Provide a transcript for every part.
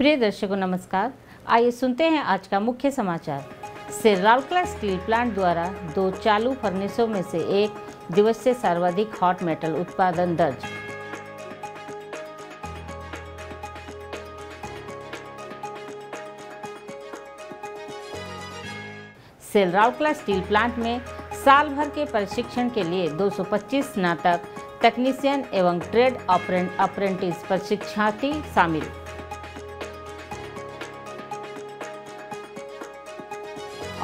प्रिय दर्शकों नमस्कार आइए सुनते हैं आज का मुख्य समाचार से लालकला स्टील प्लांट द्वारा दो चालू फर्नेसों में से एक दिवस से सर्वाधिक हॉट मेटल उत्पादन दर्ज सेल राउकला स्टील प्लांट में साल भर के प्रशिक्षण के लिए 225 स्नातक टेक्नीशियन एवं ट्रेड अप्रेंटिस प्रशिक्षार्थी शामिल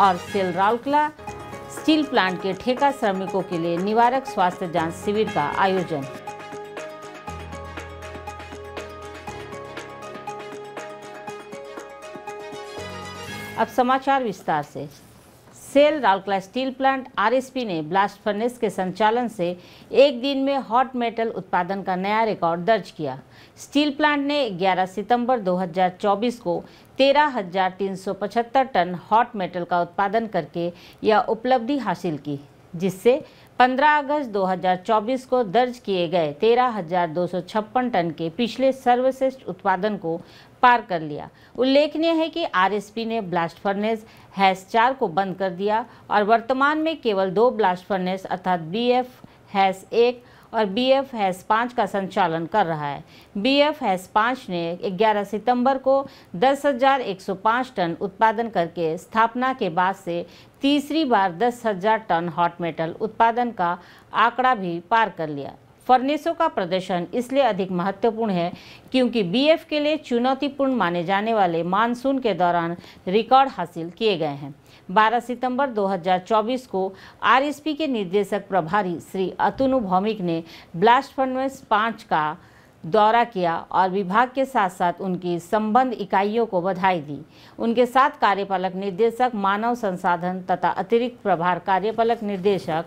और सेल राउरकला स्टील प्लांट के ठेका श्रमिकों के लिए निवारक स्वास्थ्य जांच शिविर का आयोजन अब समाचार विस्तार से SAIL Rourkela steel plant RSP ने ब्लास्ट फर्नेस के संचालन से एक दिन में हॉट मेटल उत्पादन का नया रिकॉर्ड दर्ज किया स्टील प्लांट ने 11 सितंबर 2024 को तेरह टन हॉट मेटल का उत्पादन करके यह उपलब्धि हासिल की जिससे 15 अगस्त 2024 को दर्ज किए गए तेरह टन के पिछले सर्वश्रेष्ठ उत्पादन को पार कर लिया उल्लेखनीय है कि आरएसपी ने ब्लास्ट फर्नेस हैस चार को बंद कर दिया और वर्तमान में केवल दो ब्लास्ट फर्नेस अर्थात बी एफ हैस एक और बी एफ हैस पाँच का संचालन कर रहा है बी एफ हैस पाँच ने 11 सितंबर को दस हज़ार एक सौ पाँच टन उत्पादन करके स्थापना के बाद से तीसरी बार दस हज़ार टन हॉट मेटल उत्पादन का आंकड़ा भी पार कर लिया फर्नेसों का प्रदर्शन इसलिए अधिक महत्वपूर्ण है क्योंकि बीएफ के लिए चुनौतीपूर्ण माने जाने वाले मानसून के दौरान रिकॉर्ड हासिल किए गए हैं 12 सितंबर 2024 को आरएसपी के निर्देशक प्रभारी श्री अतुनु भौमिक ने ब्लास्ट फर्नेस पाँच का दौरा किया और विभाग के साथ साथ उनकी संबंध इकाइयों को बधाई दी उनके साथ कार्यपालक निर्देशक मानव संसाधन तथा अतिरिक्त प्रभार कार्यपालक निर्देशक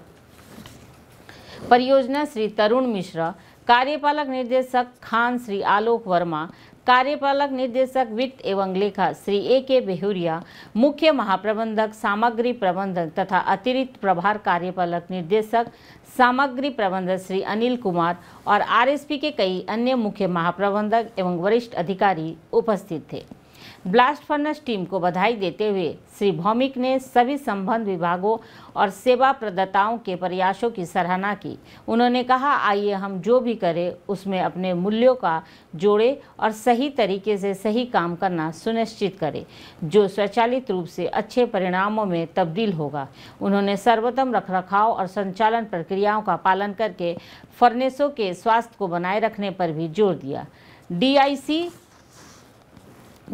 परियोजना श्री तरुण मिश्रा कार्यपालक निर्देशक खान श्री आलोक वर्मा कार्यपालक निर्देशक वित्त एवं लेखा श्री ए के बेहुरिया मुख्य महाप्रबंधक सामग्री प्रबंधक तथा अतिरिक्त प्रभार कार्यपालक निर्देशक सामग्री प्रबंधक श्री अनिल कुमार और आरएसपी के कई अन्य मुख्य महाप्रबंधक एवं वरिष्ठ अधिकारी उपस्थित थे ब्लास्ट फर्नेस टीम को बधाई देते हुए श्री भौमिक ने सभी संबंध विभागों और सेवा प्रदाताओं के प्रयासों की सराहना की उन्होंने कहा आइए हम जो भी करें उसमें अपने मूल्यों का जोड़े और सही तरीके से सही काम करना सुनिश्चित करें जो स्वचालित रूप से अच्छे परिणामों में तब्दील होगा उन्होंने सर्वोत्तम रखरखाव और संचालन प्रक्रियाओं का पालन करके फर्नेसों के स्वास्थ्य को बनाए रखने पर भी जोर दिया डीआईसी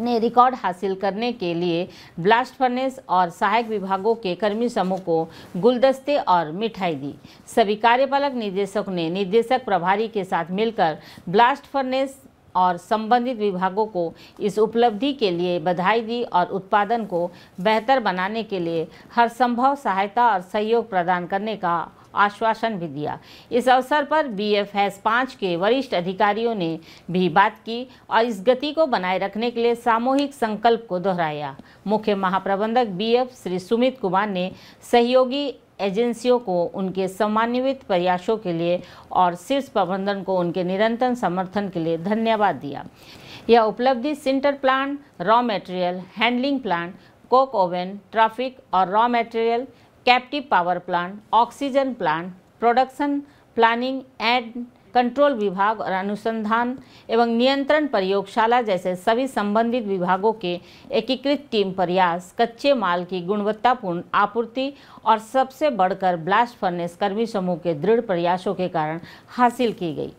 ने रिकॉर्ड हासिल करने के लिए ब्लास्ट फर्नेस और सहायक विभागों के कर्मी समूह को गुलदस्ते और मिठाई दी सभी कार्यपालक निदेशक ने निदेशक प्रभारी के साथ मिलकर ब्लास्ट फर्नेस और संबंधित विभागों को इस उपलब्धि के लिए बधाई दी और उत्पादन को बेहतर बनाने के लिए हर संभव सहायता और सहयोग प्रदान करने का आश्वासन भी दिया इस अवसर पर बी एफ एस पाँच के वरिष्ठ अधिकारियों ने भी बात की और इस गति को बनाए रखने के लिए सामूहिक संकल्प को दोहराया मुख्य महाप्रबंधक बी एफ श्री सुमित कुमार ने सहयोगी एजेंसियों को उनके सम्मानित प्रयासों के लिए और शीर्ष प्रबंधन को उनके निरंतर समर्थन के लिए धन्यवाद दिया यह उपलब्धि sinter plant raw material handling plant coke oven traffic और raw material captive power plant oxygen plant production planning and control विभाग और अनुसंधान एवं नियंत्रण प्रयोगशाला जैसे सभी संबंधित विभागों के एकीकृत टीम प्रयास कच्चे माल की गुणवत्तापूर्ण आपूर्ति और सबसे बढ़कर ब्लास्ट फर्नेस कर्मी समूह के दृढ़ प्रयासों के कारण हासिल की गई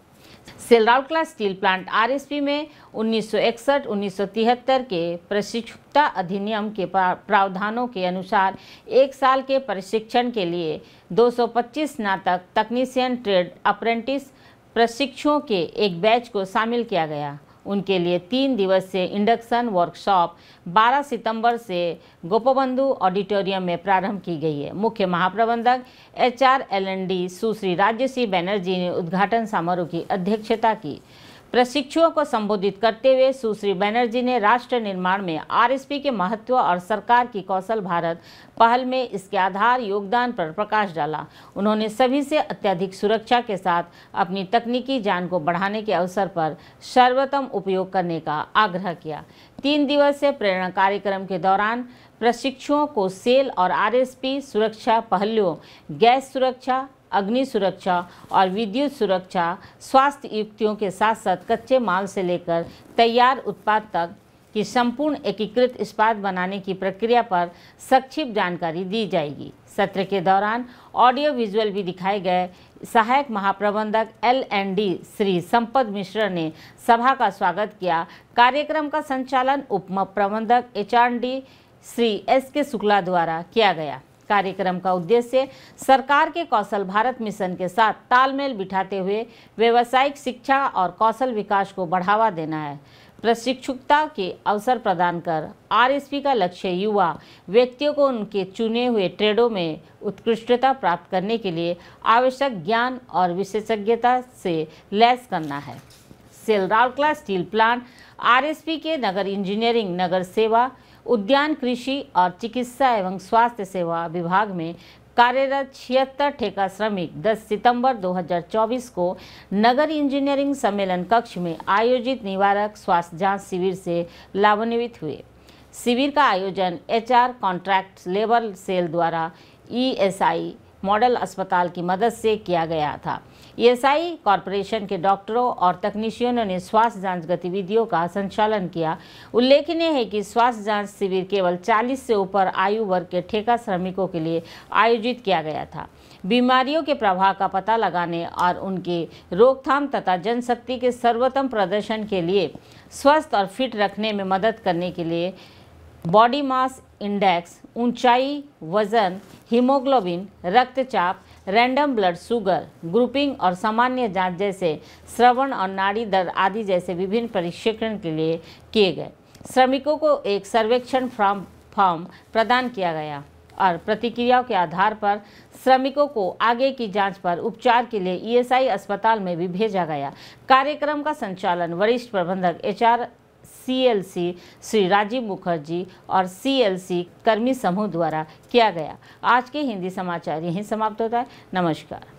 सेलराउकला स्टील प्लांट आरएसपी में 1961-1973 के प्रशिक्षुता अधिनियम के प्रावधानों के अनुसार एक साल के प्रशिक्षण के लिए 225 स्नातक तकनीशियन ट्रेड अप्रेंटिस प्रशिक्षुओं के एक बैच को शामिल किया गया उनके लिए तीन दिवसीय इंडक्शन वर्कशॉप 12 सितंबर से गोपबंधु ऑडिटोरियम में प्रारंभ की गई है मुख्य महाप्रबंधक H R L N D Sushri Rajyashree Banerjee ने उद्घाटन समारोह की अध्यक्षता की प्रशिक्षुओं को संबोधित करते हुए सुश्री बनर्जी ने राष्ट्र निर्माण में आरएसपी के महत्व और सरकार की कौशल भारत पहल में इसके आधार योगदान पर प्रकाश डाला उन्होंने सभी से अत्यधिक सुरक्षा के साथ अपनी तकनीकी जान को बढ़ाने के अवसर पर सर्वोत्तम उपयोग करने का आग्रह किया तीन दिवसीय प्रेरणा कार्यक्रम के दौरान प्रशिक्षुओं को सेल और आरएसपी सुरक्षा पहलुओं गैस सुरक्षा अग्नि सुरक्षा और विद्युत सुरक्षा स्वास्थ्य युक्तियों के साथ साथ कच्चे माल से लेकर तैयार उत्पाद तक की संपूर्ण एकीकृत इस्पात बनाने की प्रक्रिया पर सक्षिप जानकारी दी जाएगी सत्र के दौरान ऑडियो विजुअल भी दिखाए गए सहायक महाप्रबंधक L N D Shri Sampad Mishra ने सभा का स्वागत किया कार्यक्रम का संचालन उप प्रबंधक H R D Shri S K Shukla द्वारा किया गया कार्यक्रम का उद्देश्य सरकार के कौशल भारत मिशन के साथ तालमेल बिठाते हुए व्यावसायिक शिक्षा और कौशल विकास को बढ़ावा देना है प्रशिक्षुता के अवसर प्रदान कर आरएसपी का लक्ष्य युवा व्यक्तियों को उनके चुने हुए ट्रेडों में उत्कृष्टता प्राप्त करने के लिए आवश्यक ज्ञान और विशेषज्ञता से लैस करना है SAIL Rourkela steel plant RSP के नगर इंजीनियरिंग नगर सेवा उद्यान कृषि और चिकित्सा एवं स्वास्थ्य सेवा विभाग में कार्यरत छिहत्तर ठेका श्रमिक 10 सितंबर 2024 को नगर इंजीनियरिंग सम्मेलन कक्ष में आयोजित निवारक स्वास्थ्य जांच शिविर से लाभान्वित हुए शिविर का आयोजन एचआर कॉन्ट्रैक्ट लेबर सेल द्वारा ईएसआई मॉडल अस्पताल की मदद से किया गया था ईएसआई e कॉरपोरेशन के डॉक्टरों और तकनीशियनों ने स्वास्थ्य जांच गतिविधियों का संचालन किया उल्लेखनीय है कि स्वास्थ्य जांच शिविर केवल 40 से ऊपर आयु वर्ग के ठेका श्रमिकों के लिए आयोजित किया गया था बीमारियों के प्रभाव का पता लगाने और उनके रोकथाम तथा जनशक्ति के सर्वोत्तम प्रदर्शन के लिए स्वस्थ और फिट रखने में मदद करने के लिए बॉडी मास इंडेक्स ऊंचाई वजन हीमोग्लोबिन रक्तचाप रैंडम ब्लड शुगर ग्रुपिंग और सामान्य जांच जैसे श्रवण और नाड़ी दर आदि जैसे विभिन्न परीक्षण के लिए किए गए श्रमिकों को एक सर्वेक्षण फॉर्म फॉर्म प्रदान किया गया और प्रतिक्रियाओं के आधार पर श्रमिकों को आगे की जांच पर उपचार के लिए ईएसआई अस्पताल में भी भेजा गया कार्यक्रम का संचालन वरिष्ठ प्रबंधक एचआर सीएलसी श्री राजीव मुखर्जी और सीएलसी कर्मी समूह द्वारा किया गया आज के हिंदी समाचार यहीं समाप्त होता है नमस्कार